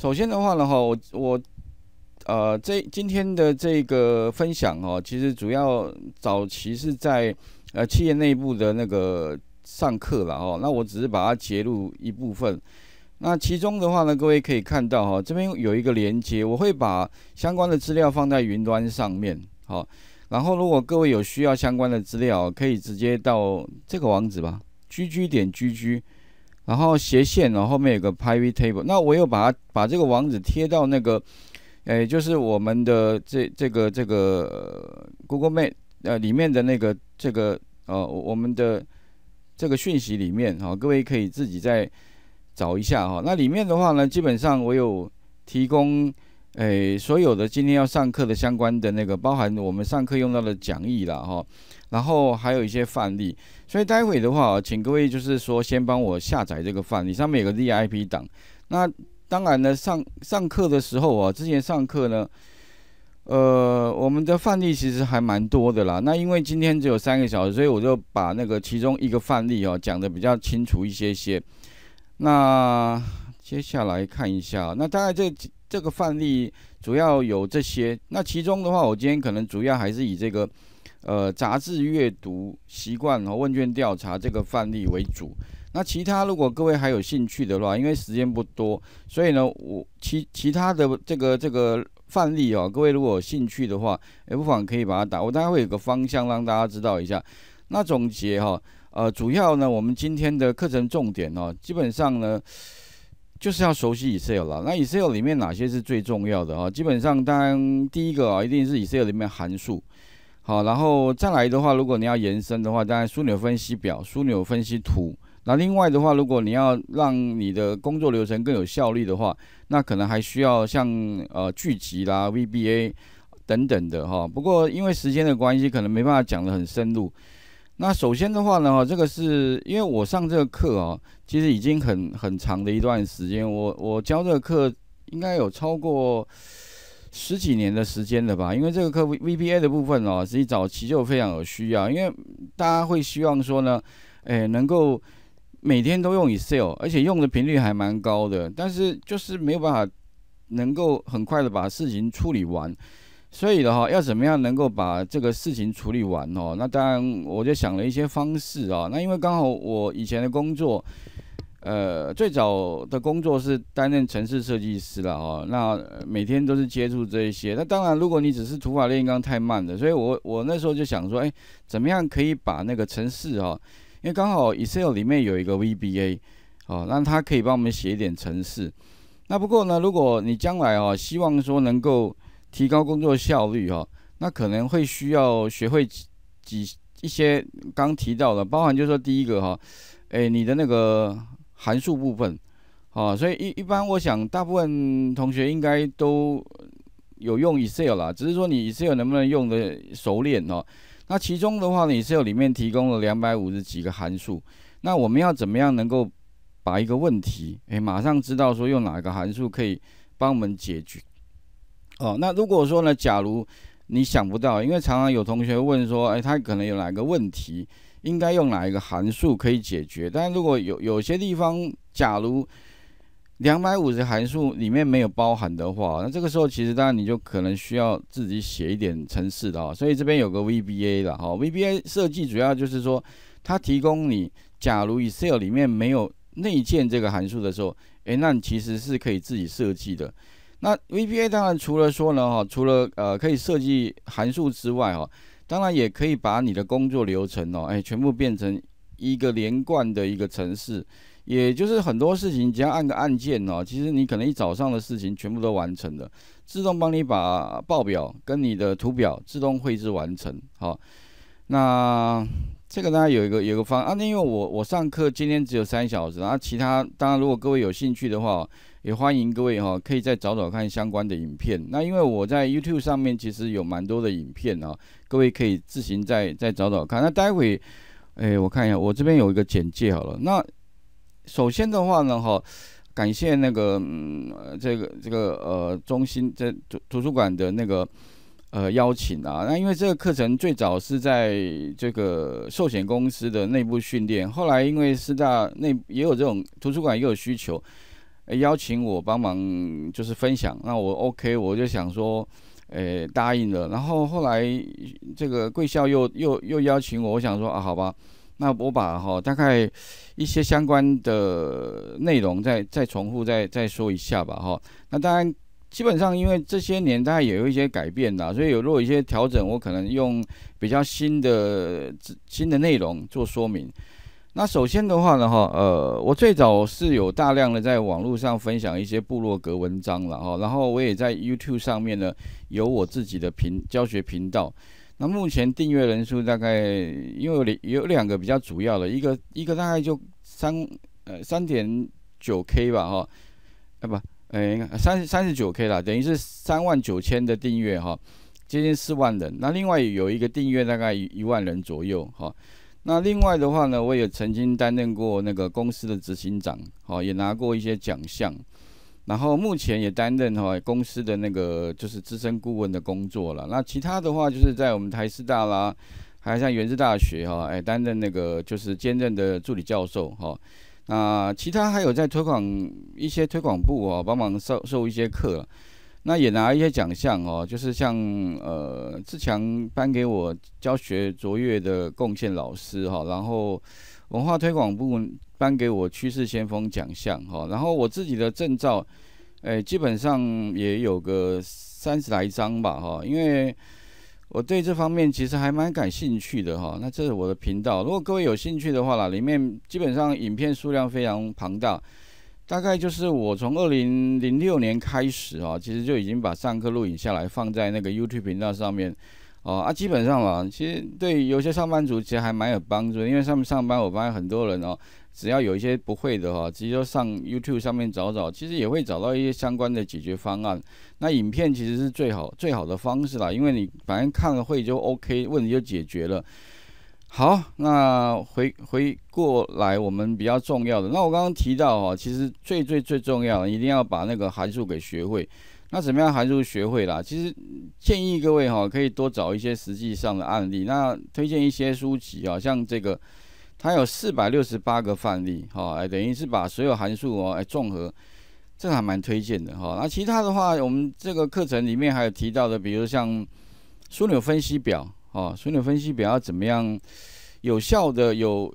首先的话呢，哈，我我，呃，这今天的这个分享哦，其实主要早期是在呃企业内部的那个上课了哦。那我只是把它截录一部分。那其中的话呢，各位可以看到哈，这边有一个连接，我会把相关的资料放在云端上面。好，然后如果各位有需要相关的资料，可以直接到这个网址吧居居点 gg。然后斜线，然后后面有个 pivot table。那我有把它把这个网址贴到那个，诶，就是我们的这这个这个 Google m a e t 呃，里面的那个这个，呃，我们的这个讯息里面哈，各位可以自己再找一下哈。那里面的话呢，基本上我有提供。哎，所有的今天要上课的相关的那个，包含我们上课用到的讲义啦，哈，然后还有一些范例，所以待会的话，请各位就是说先帮我下载这个范例，上面有个 VIP 档。那当然呢，上上课的时候啊，之前上课呢，呃，我们的范例其实还蛮多的啦。那因为今天只有三个小时，所以我就把那个其中一个范例哦讲的比较清楚一些些。那接下来看一下，那大概这。这个范例主要有这些，那其中的话，我今天可能主要还是以这个，呃，杂志阅读习惯和问卷调查这个范例为主。那其他如果各位还有兴趣的话，因为时间不多，所以呢，我其其他的这个这个范例哦，各位如果有兴趣的话，也不妨可以把它打。我大概会有个方向让大家知道一下。那总结哈，呃，主要呢，我们今天的课程重点哦，基本上呢。就是要熟悉 Excel 啦。那 Excel 里面哪些是最重要的啊？基本上，当然第一个啊，一定是 Excel 里面函数。好，然后再来的话，如果你要延伸的话，当然枢纽分析表、枢纽分析图。那另外的话，如果你要让你的工作流程更有效率的话，那可能还需要像呃聚集啦、VBA 等等的哈。不过因为时间的关系，可能没办法讲得很深入。那首先的话呢，这个是因为我上这个课哦，其实已经很很长的一段时间，我我教这个课应该有超过十几年的时间了吧。因为这个课 V V P A 的部分哦，实际早期就非常有需要，因为大家会希望说呢，哎，能够每天都用 Excel，而且用的频率还蛮高的，但是就是没有办法能够很快的把事情处理完。所以的话，要怎么样能够把这个事情处理完哦？那当然，我就想了一些方式啊。那因为刚好我以前的工作，呃，最早的工作是担任城市设计师了哦。那每天都是接触这一些。那当然，如果你只是土法炼钢太慢的，所以我我那时候就想说，哎，怎么样可以把那个城市哦，因为刚好 Excel 里面有一个 VBA，哦，让它可以帮我们写一点城市。那不过呢，如果你将来哦，希望说能够提高工作效率哈，那可能会需要学会几一些刚提到的，包含就是说第一个哈，哎，你的那个函数部分，啊，所以一一般我想大部分同学应该都有用 Excel 啦，只是说你 Excel 能不能用的熟练哦。那其中的话，Excel 呢里面提供了两百五十几个函数，那我们要怎么样能够把一个问题，哎，马上知道说用哪个函数可以帮我们解决？哦，那如果说呢，假如你想不到，因为常常有同学问说，哎，他可能有哪个问题，应该用哪一个函数可以解决？但如果有有些地方，假如两百五十函数里面没有包含的话，那这个时候其实当然你就可能需要自己写一点程式的哦。所以这边有个 VBA 的哈，VBA 设计主要就是说，它提供你，假如 Excel 里面没有内建这个函数的时候，哎，那你其实是可以自己设计的。那 VBA 当然除了说呢，哈，除了呃可以设计函数之外，哈，当然也可以把你的工作流程哦，哎，全部变成一个连贯的一个程式，也就是很多事情只要按个按键哦，其实你可能一早上的事情全部都完成了，自动帮你把报表跟你的图表自动绘制完成，好，那这个当然有一个有一个方啊，因为我我上课今天只有三小时，然、啊，其他当然如果各位有兴趣的话。也欢迎各位哈，可以再找找看相关的影片。那因为我在 YouTube 上面其实有蛮多的影片啊，各位可以自行再再找找看。那待会，哎，我看一下，我这边有一个简介好了。那首先的话呢，哈，感谢那个嗯、这个这个呃中心这图图书馆的那个呃邀请啊。那因为这个课程最早是在这个寿险公司的内部训练，后来因为四大内也有这种图书馆也有需求。邀请我帮忙就是分享，那我 OK，我就想说，诶，答应了。然后后来这个贵校又又又邀请我，我想说啊，好吧，那我把哈大概一些相关的内容再再重复再再说一下吧哈。那当然，基本上因为这些年大概也有一些改变呐，所以有若果一些调整，我可能用比较新的新的内容做说明。那首先的话呢，哈，呃，我最早是有大量的在网络上分享一些部落格文章了，哈，然后我也在 YouTube 上面呢有我自己的频教学频道。那目前订阅人数大概，因为有有两个比较主要的，一个一个大概就三呃三点九 K 吧，哈，啊不，哎三三十九 K 啦，等于是三万九千的订阅哈，接近四万人。那另外有一个订阅大概一万人左右，哈。那另外的话呢，我也曾经担任过那个公司的执行长，哈，也拿过一些奖项，然后目前也担任哈公司的那个就是资深顾问的工作了。那其他的话，就是在我们台师大啦，还有像原子大学哈，哎，担任那个就是兼任的助理教授哈。那其他还有在推广一些推广部啊，帮忙授授一些课。那也拿一些奖项哦，就是像呃，志强颁给我教学卓越的贡献老师哈，然后文化推广部颁给我趋势先锋奖项哈，然后我自己的证照，哎，基本上也有个三十来张吧哈，因为我对这方面其实还蛮感兴趣的哈。那这是我的频道，如果各位有兴趣的话啦，里面基本上影片数量非常庞大。大概就是我从二零零六年开始啊，其实就已经把上课录影下来放在那个 YouTube 频道上面，哦啊，基本上嘛，其实对有些上班族其实还蛮有帮助的，因为上面上班我发现很多人哦，只要有一些不会的哈，直接上 YouTube 上面找找，其实也会找到一些相关的解决方案。那影片其实是最好最好的方式啦，因为你反正看了会就 OK，问题就解决了。好，那回回过来，我们比较重要的。那我刚刚提到哈，其实最最最重要的，一定要把那个函数给学会。那怎么样函数学会啦？其实建议各位哈，可以多找一些实际上的案例。那推荐一些书籍啊，像这个它有四百六十八个范例，哈，哎，等于是把所有函数哦，哎，综合，这个还蛮推荐的哈。那其他的话，我们这个课程里面还有提到的，比如像枢纽分析表。哦，损你分析表怎么样有效的有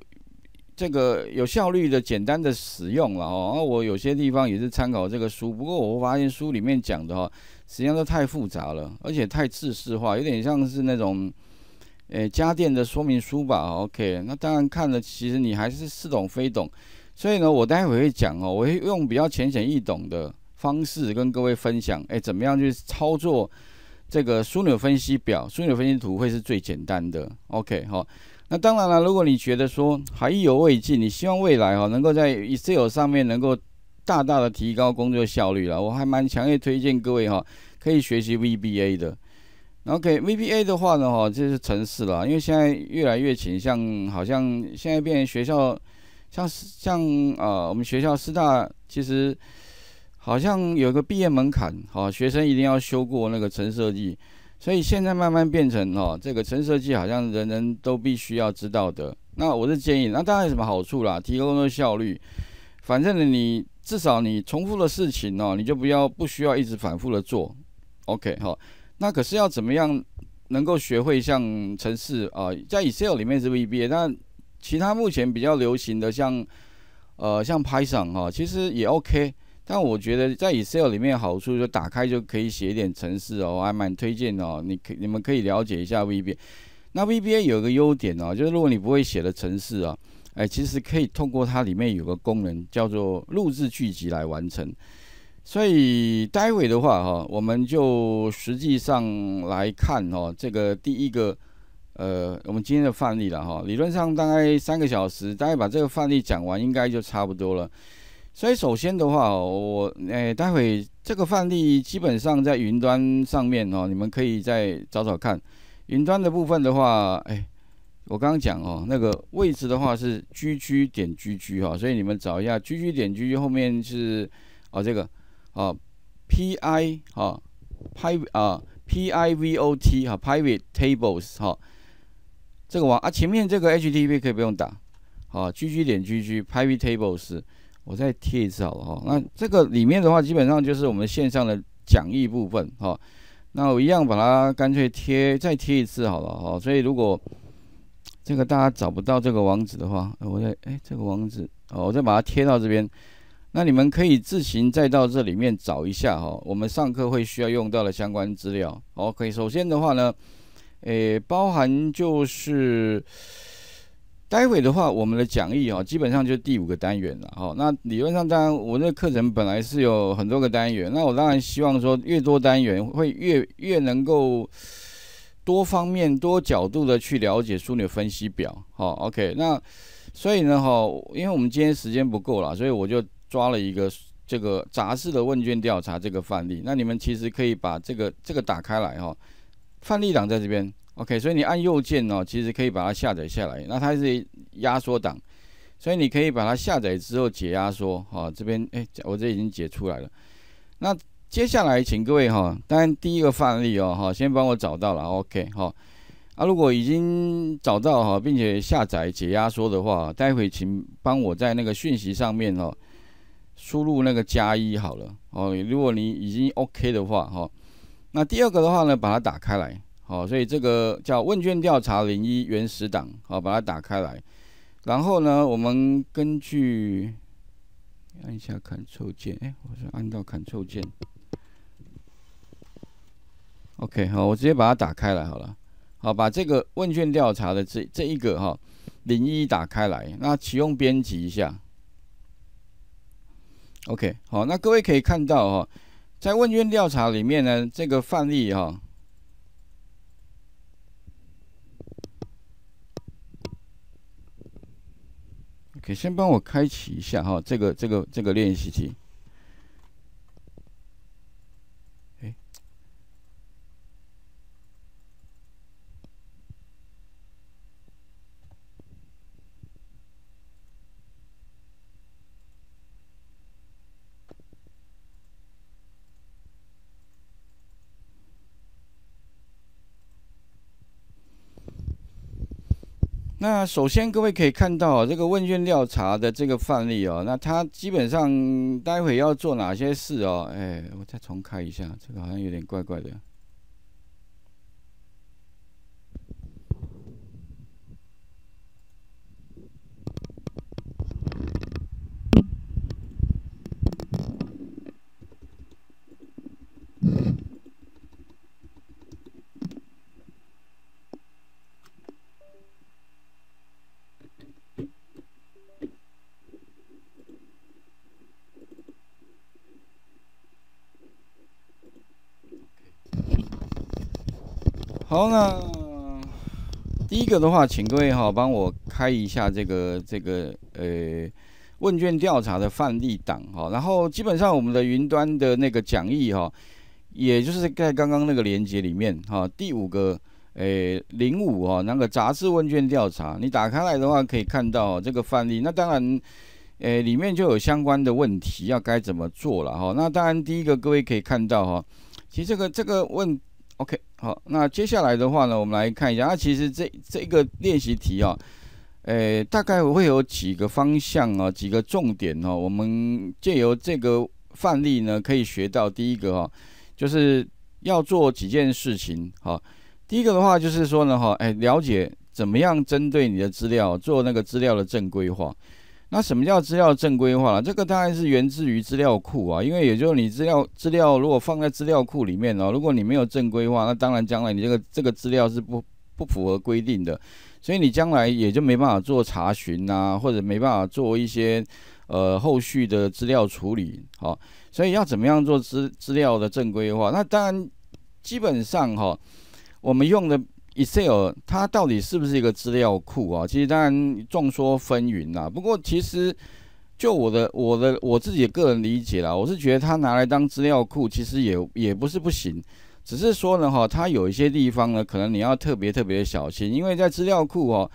这个有效率的简单的使用了哦。然后我有些地方也是参考这个书，不过我发现书里面讲的哈，实际上都太复杂了，而且太知识化，有点像是那种诶家电的说明书吧。OK，那当然看了，其实你还是似懂非懂。所以呢，我待会会讲哦，我会用比较浅显易懂的方式跟各位分享，哎，怎么样去操作。这个枢纽分析表、枢纽分析图会是最简单的。OK，好。那当然了，如果你觉得说还意犹未尽，你希望未来哈能够在 Excel 上面能够大大的提高工作效率了，我还蛮强烈推荐各位哈可以学习 VBA 的。o k v b a 的话呢哈这是城市了，因为现在越来越倾向，好像现在变学校，像像啊我们学校师大其实。好像有个毕业门槛，好学生一定要修过那个程设计，所以现在慢慢变成哈，这个程设计好像人人都必须要知道的。那我是建议，那当然有什么好处啦？提高工作效率，反正你至少你重复的事情哦，你就不要不需要一直反复的做，OK 哈，那可是要怎么样能够学会像城市啊，在 Excel 里面是 VBA，那其他目前比较流行的像呃像 Python 哈，其实也 OK。但我觉得在 Excel 里面好处就打开就可以写一点程式哦，还蛮推荐哦。你可你们可以了解一下 VBA。那 VBA 有个优点哦，就是如果你不会写的程式啊，哎，其实可以通过它里面有个功能叫做录制剧集来完成。所以待会的话哈，我们就实际上来看哦，这个第一个呃，我们今天的范例了哈。理论上大概三个小时，大概把这个范例讲完，应该就差不多了。所以首先的话，我诶，待会这个范例基本上在云端上面哦，你们可以再找找看。云端的部分的话，哎，我刚刚讲哦，那个位置的话是 g g 点 g g 哈，所以你们找一下 g g 点 g g 后面是哦这个哦 p i 哈 p i 啊 p i v o t 哈 pivot tables 哈这个网啊前面这个 h t t p 可以不用打啊 g g 点 g g pivot tables 我再贴一次好了哈，那这个里面的话，基本上就是我们线上的讲义部分哈。那我一样把它干脆贴再贴一次好了哈。所以如果这个大家找不到这个网址的话，我再哎这个网址，哦，我再把它贴到这边。那你们可以自行再到这里面找一下哈。我们上课会需要用到的相关资料。OK，首先的话呢，诶，包含就是。待会的话，我们的讲义哦，基本上就第五个单元了哈。那理论上，当然我那课程本来是有很多个单元，那我当然希望说，越多单元会越越能够多方面、多角度的去了解枢纽分析表。好，OK。那所以呢，哈，因为我们今天时间不够了，所以我就抓了一个这个杂志的问卷调查这个范例。那你们其实可以把这个这个打开来哈，范例档在这边。OK，所以你按右键哦，其实可以把它下载下来。那它是压缩档，所以你可以把它下载之后解压缩。哈，这边哎，我这已经解出来了。那接下来请各位哈，当然第一个范例哦，哈，先帮我找到了。OK，哈，啊，如果已经找到哈，并且下载解压缩的话，待会请帮我在那个讯息上面哦，输入那个加一好了。哦，如果你已经 OK 的话，哈，那第二个的话呢，把它打开来。好，所以这个叫问卷调查零一原始档，好，把它打开来。然后呢，我们根据按下 Ctrl 键，哎，我是按到 Ctrl 键。OK，好，我直接把它打开来好了。好，把这个问卷调查的这这一个哈零一打开来，那启用编辑一下。OK，好，那各位可以看到哈，在问卷调查里面呢，这个范例哈。可以先帮我开启一下哈，这个、这个、这个练习题。那首先，各位可以看到这个问卷调查的这个范例哦。那它基本上待会要做哪些事哦？哎，我再重开一下，这个好像有点怪怪的。然后呢，第一个的话，请各位哈帮我开一下这个这个呃问卷调查的范例档哈。然后基本上我们的云端的那个讲义哈，也就是在刚刚那个链接里面哈，第五个诶零五啊那个杂志问卷调查，你打开来的话可以看到这个范例。那当然诶里面就有相关的问题要该怎么做了哈。那当然第一个各位可以看到哈，其实这个这个问。OK，好，那接下来的话呢，我们来看一下。啊，其实这这个练习题啊，诶，大概会有几个方向啊，几个重点哦。我们借由这个范例呢，可以学到第一个哈，就是要做几件事情哈。第一个的话就是说呢哈，哎，了解怎么样针对你的资料做那个资料的正规化。那什么叫资料正规化了？这个当然是源自于资料库啊，因为也就是你资料资料如果放在资料库里面哦，如果你没有正规化，那当然将来你这个这个资料是不不符合规定的，所以你将来也就没办法做查询啊，或者没办法做一些呃后续的资料处理。好，所以要怎么样做资资料的正规化？那当然基本上哈，我们用的。Excel 它到底是不是一个资料库啊？其实当然众说纷纭啦。不过其实就我的我的我自己个人理解啦，我是觉得它拿来当资料库，其实也也不是不行。只是说呢，哈，它有一些地方呢，可能你要特别特别小心，因为在资料库哦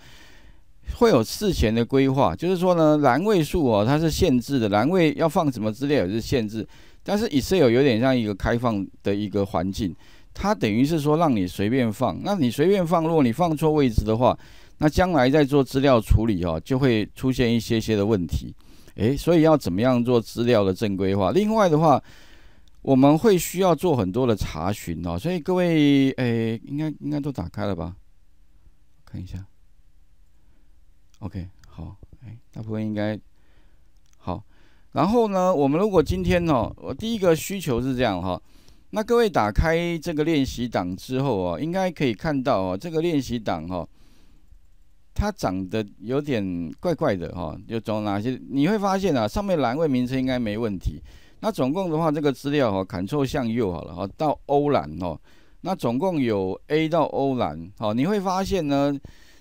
会有事前的规划，就是说呢，栏位数哦它是限制的，栏位要放什么资料也是限制。但是 Excel 有点像一个开放的一个环境。它等于是说让你随便放，那你随便放，如果你放错位置的话，那将来在做资料处理哦，就会出现一些些的问题，诶，所以要怎么样做资料的正规化？另外的话，我们会需要做很多的查询哦，所以各位诶，应该应该都打开了吧？看一下，OK，好，哎，大部分应该好。然后呢，我们如果今天哦，我第一个需求是这样哈。那各位打开这个练习档之后啊，应该可以看到啊，这个练习档哈，它长得有点怪怪的哈。就从哪些你会发现啊，上面栏位名称应该没问题。那总共的话，这个资料哈，，Ctrl 向右好了哈，到欧栏哦。那总共有 A 到欧栏哦，你会发现呢，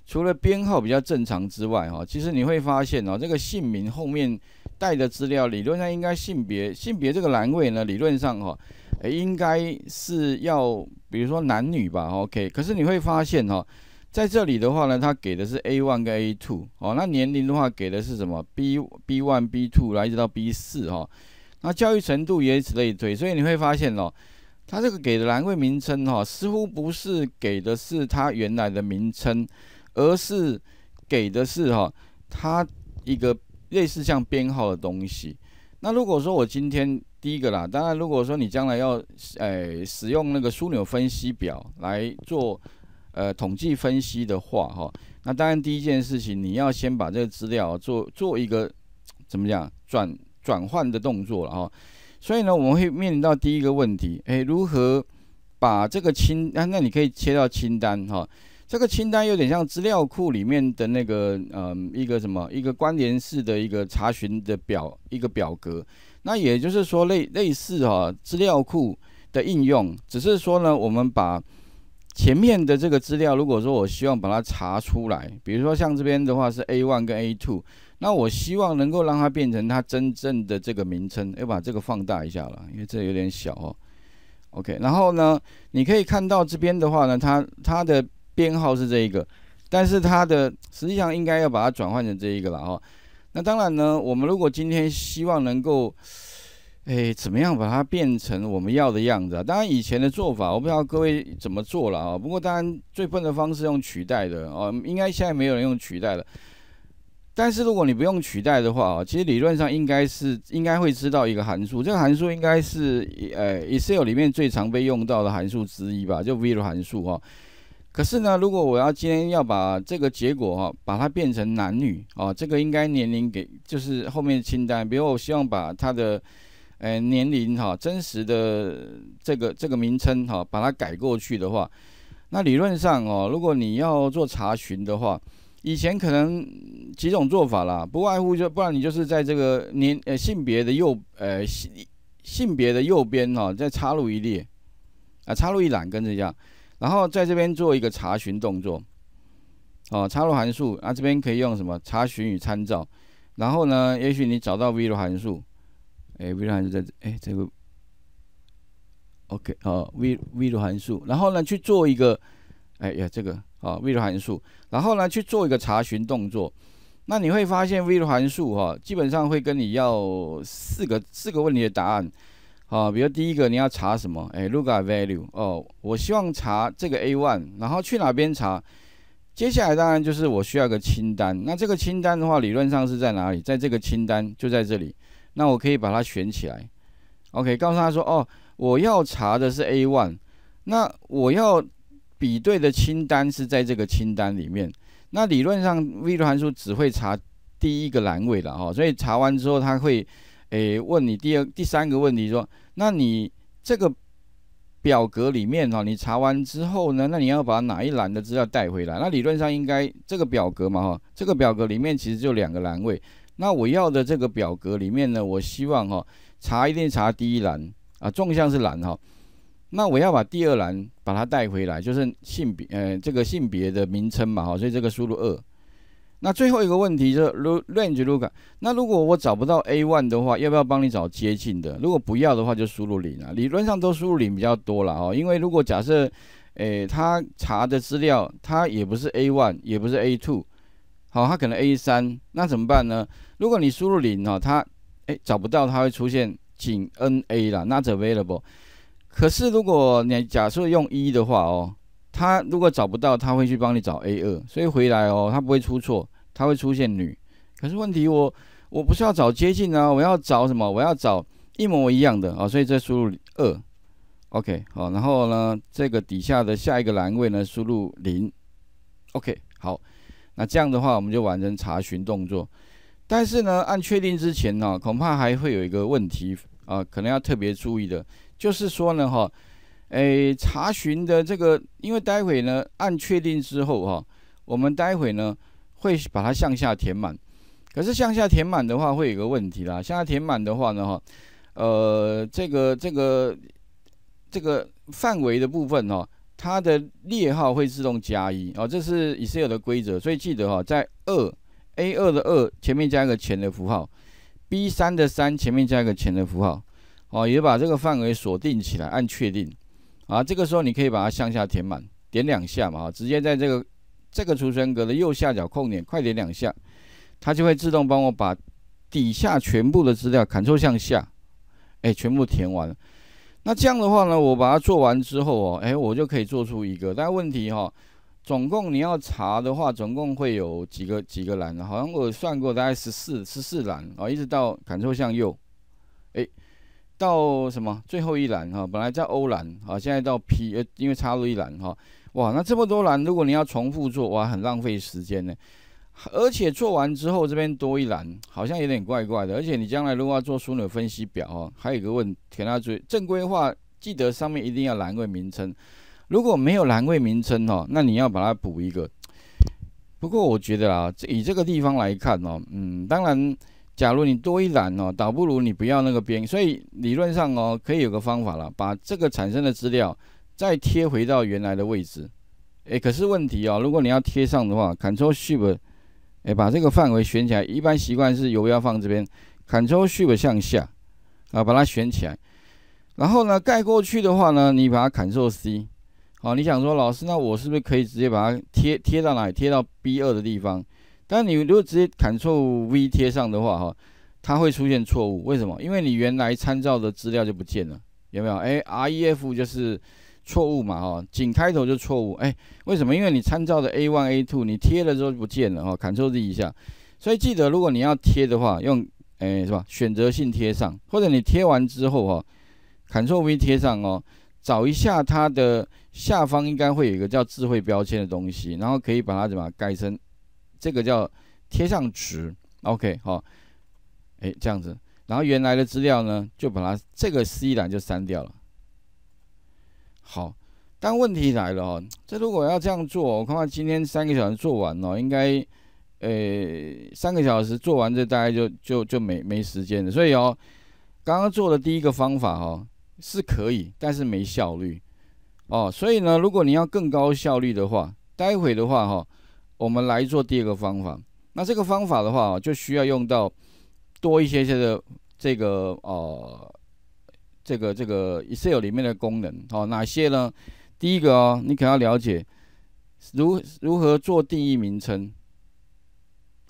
除了编号比较正常之外哈，其实你会发现哦，这个姓名后面带的资料理论上应该性别性别这个栏位呢，理论上哈。诶，应该是要比如说男女吧，OK。可是你会发现哈，在这里的话呢，它给的是 A one 跟 A two，哦，那年龄的话给的是什么？B B one B two 来一直到 B 四哈。那教育程度也此类推，所以你会发现哦，它这个给的栏位名称哈，似乎不是给的是它原来的名称，而是给的是哈，它一个类似像编号的东西。那如果说我今天。第一个啦，当然，如果说你将来要诶使用那个枢纽分析表来做呃统计分析的话，哈，那当然第一件事情你要先把这个资料做做一个怎么讲转转换的动作了哈。所以呢，我们会面临到第一个问题，诶，如何把这个清啊？那你可以切到清单哈，这个清单有点像资料库里面的那个嗯一个什么一个关联式的一个查询的表一个表格。那也就是说，类类似哈资料库的应用，只是说呢，我们把前面的这个资料，如果说我希望把它查出来，比如说像这边的话是 A one 跟 A two，那我希望能够让它变成它真正的这个名称，要把这个放大一下了，因为这有点小哦。OK，然后呢，你可以看到这边的话呢，它它的编号是这一个，但是它的实际上应该要把它转换成这一个了哦。那当然呢，我们如果今天希望能够，诶，怎么样把它变成我们要的样子？当然以前的做法，我不知道各位怎么做了啊。不过当然最笨的方式用取代的哦，应该现在没有人用取代了。但是如果你不用取代的话啊，其实理论上应该是应该会知道一个函数，这个函数应该是呃 Excel 里面最常被用到的函数之一吧，就 v 的函数啊。可是呢，如果我要今天要把这个结果哈，把它变成男女哦，这个应该年龄给就是后面清单，比如我希望把它的，呃年龄哈真实的这个这个名称哈，把它改过去的话，那理论上哦，如果你要做查询的话，以前可能几种做法啦，不外乎就不然你就是在这个年呃性别的右呃性性别的右边哈，再插入一列啊，插入一栏，跟这样。然后在这边做一个查询动作，哦，插入函数啊，这边可以用什么查询与参照？然后呢，也许你找到 v 的 o 函数，哎 v 的 o 函数在这，哎，这个 OK 哦，V v 的 o 函数，然后呢去做一个，哎呀，这个哦 v 的 o 函数，然后呢去做一个查询动作，那你会发现 v 的 o 函数哈，基本上会跟你要四个四个问题的答案。好，比如第一个你要查什么？哎 l o o k at value 哦，我希望查这个 A one，然后去哪边查？接下来当然就是我需要个清单。那这个清单的话，理论上是在哪里？在这个清单就在这里。那我可以把它选起来。OK，告诉他说哦，我要查的是 A one，那我要比对的清单是在这个清单里面。那理论上 v 函数只会查第一个栏位的哈，所以查完之后它会。诶，问你第二、第三个问题，说，那你这个表格里面哈，你查完之后呢，那你要把哪一栏的资料带回来？那理论上应该这个表格嘛哈，这个表格里面其实就两个栏位。那我要的这个表格里面呢，我希望哈，查一定查第一栏啊，纵向是栏哈。那我要把第二栏把它带回来，就是性别，呃，这个性别的名称嘛哈，所以这个输入二。那最后一个问题就是，range l o o k 那如果我找不到 A one 的话，要不要帮你找接近的？如果不要的话，就输入零啊。理论上都输入零比较多了哦，因为如果假设，诶，他查的资料他也不是 A one，也不是 A two，好，他可能 A 三，那怎么办呢？如果你输入零哈，他诶找不到，他会出现仅 N A 了，Not available。可是如果你假设用一的话哦。他如果找不到，他会去帮你找 A 二，所以回来哦，他不会出错，他会出现女。可是问题我我不是要找接近啊，我要找什么？我要找一模一样的啊，所以这输入二，OK 好，然后呢，这个底下的下一个栏位呢，输入零，OK 好，那这样的话我们就完成查询动作。但是呢，按确定之前呢，恐怕还会有一个问题啊，可能要特别注意的，就是说呢，哈。诶，查询的这个，因为待会呢按确定之后哈，我们待会呢会把它向下填满。可是向下填满的话，会有个问题啦。向下填满的话呢哈，呃，这个这个这个范围的部分哦，它的列号会自动加一哦，这是以色列的规则，所以记得哈，在二 A 二的二前面加一个前的符号，B 三的三前面加一个前的符号哦，也把这个范围锁定起来，按确定。啊，这个时候你可以把它向下填满，点两下嘛，直接在这个这个储存格的右下角空点，快点两下，它就会自动帮我把底下全部的资料 Ctrl 向下，哎，全部填完。那这样的话呢，我把它做完之后哦，哎，我就可以做出一个。但问题哈，总共你要查的话，总共会有几个几个栏？好像我算过，大概十四十四栏哦，一直到 Ctrl 向右，哎。到什么最后一栏哈，本来叫欧栏啊，现在到 P，因为插入一栏哈，哇，那这么多栏，如果你要重复做，哇，很浪费时间呢。而且做完之后，这边多一栏，好像有点怪怪的。而且你将来如果要做枢纽分析表哦，还有一个问题要注意，正规化记得上面一定要栏位名称，如果没有栏位名称哦，那你要把它补一个。不过我觉得啊，以这个地方来看哦，嗯，当然。假如你多一栏哦，倒不如你不要那个边，所以理论上哦，可以有个方法了，把这个产生的资料再贴回到原来的位置。哎，可是问题哦，如果你要贴上的话，Ctrl Shift，哎，把这个范围选起来，一般习惯是油要放这边，Ctrl Shift 向下啊，把它选起来，然后呢，盖过去的话呢，你把它 Ctrl C，好，你想说老师，那我是不是可以直接把它贴贴到哪里？贴到 B 二的地方？但你如果直接 Ctrl V 贴上的话，哈，它会出现错误，为什么？因为你原来参照的资料就不见了，有没有？哎，Ref 就是错误嘛，哈，仅开头就错误，哎，为什么？因为你参照的 A1、A2，你贴了之后就不见了，哈，Ctrl D 一下，所以记得如果你要贴的话，用，哎，是吧？选择性贴上，或者你贴完之后，哈，Ctrl V 贴上哦，找一下它的下方应该会有一个叫智慧标签的东西，然后可以把它怎么改成。这个叫贴上值，OK，好，哎，这样子，然后原来的资料呢，就把它这个 C 栏就删掉了。好，但问题来了，哦，这如果要这样做，我看看今天三个小时做完了，应该，呃，三个小时做完这大概就就就没没时间了。所以哦，刚刚做的第一个方法，哦是可以，但是没效率，哦，所以呢，如果你要更高效率的话，待会的话，哈。我们来做第二个方法。那这个方法的话就需要用到多一些些的这个呃，这个这个 Excel 里面的功能哦。哪些呢？第一个哦，你可要了解如如何做定义名称。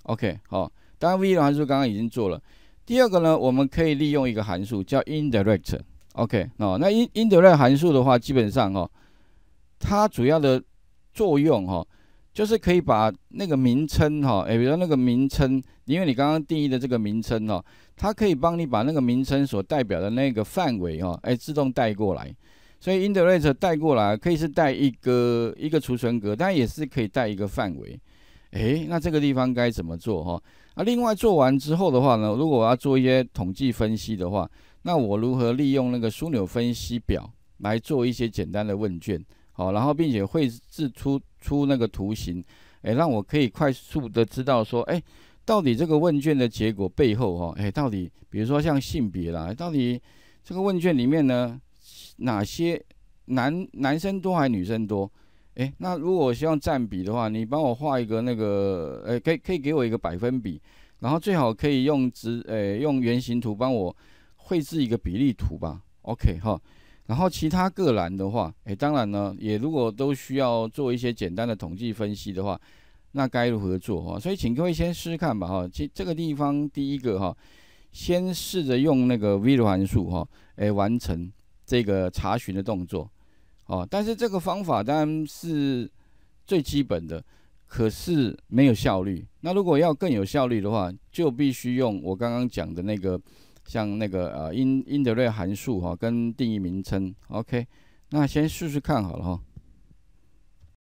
OK，好，当然 V 的函数刚刚已经做了。第二个呢，我们可以利用一个函数叫 INDIRECT。OK，哦，那 IN INDIRECT 函数的话，基本上哦，它主要的作用哈。就是可以把那个名称哈，哎，比如说那个名称，因为你刚刚定义的这个名称哦，它可以帮你把那个名称所代表的那个范围哈，哎，自动带过来。所以，Indirect 带过来可以是带一个一个储存格，但也是可以带一个范围。哎，那这个地方该怎么做哈？啊，另外做完之后的话呢，如果我要做一些统计分析的话，那我如何利用那个枢纽分析表来做一些简单的问卷？好，然后并且绘制出出那个图形，哎，让我可以快速的知道说，哎，到底这个问卷的结果背后哈，哎，到底比如说像性别啦，到底这个问卷里面呢，哪些男男生多还是女生多？哎，那如果我希望占比的话，你帮我画一个那个，哎，可以可以给我一个百分比，然后最好可以用直，哎，用圆形图帮我绘制一个比例图吧。OK 哈。然后其他各栏的话，哎，当然呢，也如果都需要做一些简单的统计分析的话，那该如何做哈？所以请各位先试试看吧，哈。其这个地方第一个哈，先试着用那个 v 的函数哈，哎，完成这个查询的动作，哦。但是这个方法当然是最基本的，可是没有效率。那如果要更有效率的话，就必须用我刚刚讲的那个。像那个呃，in in 函数哈，跟定义名称，OK，那先试试看好了哈。